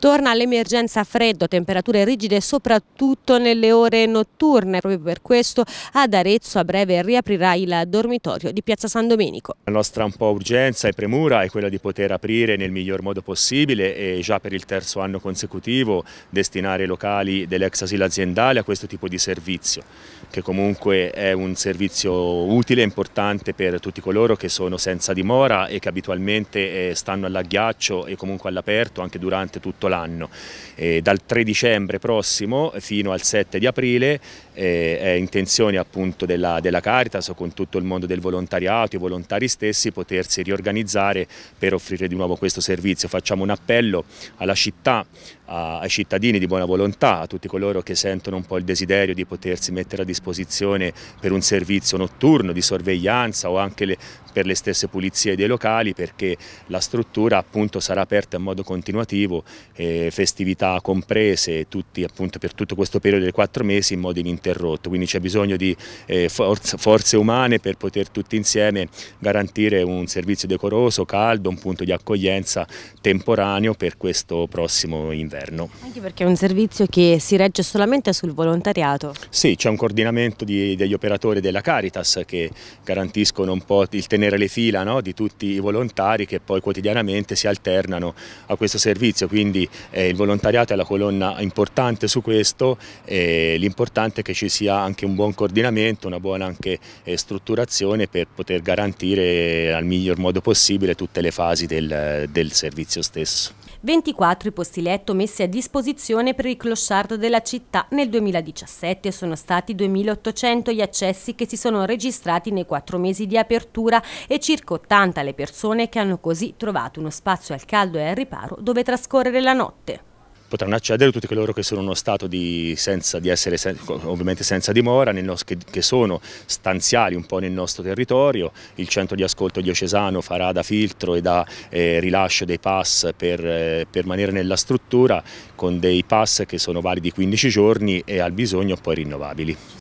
Torna l'emergenza freddo, temperature rigide soprattutto nelle ore notturne. Proprio per questo ad Arezzo a breve riaprirà il dormitorio di Piazza San Domenico. La nostra un po' urgenza e premura è quella di poter aprire nel miglior modo possibile e già per il terzo anno consecutivo destinare i locali dell'ex asilo aziendale a questo tipo di servizio, che comunque è un servizio utile e importante per tutti coloro che sono senza dimora e che abitualmente eh, stanno all'agghiaccio e comunque all'aperto anche durante tutto l'anno. dal 3 dicembre prossimo fino al 7 di aprile eh, è intenzione appunto della, della Caritas con tutto il mondo del volontariato, i volontari stessi potersi riorganizzare per offrire di nuovo questo servizio. Facciamo un appello alla città, a, ai cittadini di buona volontà, a tutti coloro che sentono un po' il desiderio di potersi mettere a disposizione per un servizio notturno di sorveglianza o anche le, per le stesse pulizie dei locali perché la struttura appunto sarà aperta in modo continuativo, eh, festività comprese, tutti, appunto, per tutto questo periodo dei quattro mesi in modo ininterrotto, quindi c'è bisogno di eh, forze, forze umane per poter tutti insieme garantire un servizio decoroso, caldo, un punto di accoglienza temporaneo per questo prossimo inverno. Anche perché è un servizio che si regge solamente sul volontariato? Sì, c'è un coordinamento di, degli operatori della Caritas che garantiscono un po' il tenere tenere le fila no, di tutti i volontari che poi quotidianamente si alternano a questo servizio, quindi eh, il volontariato è la colonna importante su questo, e l'importante è che ci sia anche un buon coordinamento, una buona anche, eh, strutturazione per poter garantire al miglior modo possibile tutte le fasi del, del servizio stesso. 24 i posti letto messi a disposizione per il clochard della città. Nel 2017 sono stati 2.800 gli accessi che si sono registrati nei quattro mesi di apertura e circa 80 le persone che hanno così trovato uno spazio al caldo e al riparo dove trascorrere la notte potranno accedere tutti coloro che sono in uno stato di, senza, di essere sen, ovviamente senza dimora, nostro, che, che, sono stanziali un po' nel nostro territorio, il centro di ascolto diocesano farà da filtro e da eh, rilascio dei pass per eh, permanere nella struttura con dei pass che sono validi 15 giorni e al bisogno poi rinnovabili.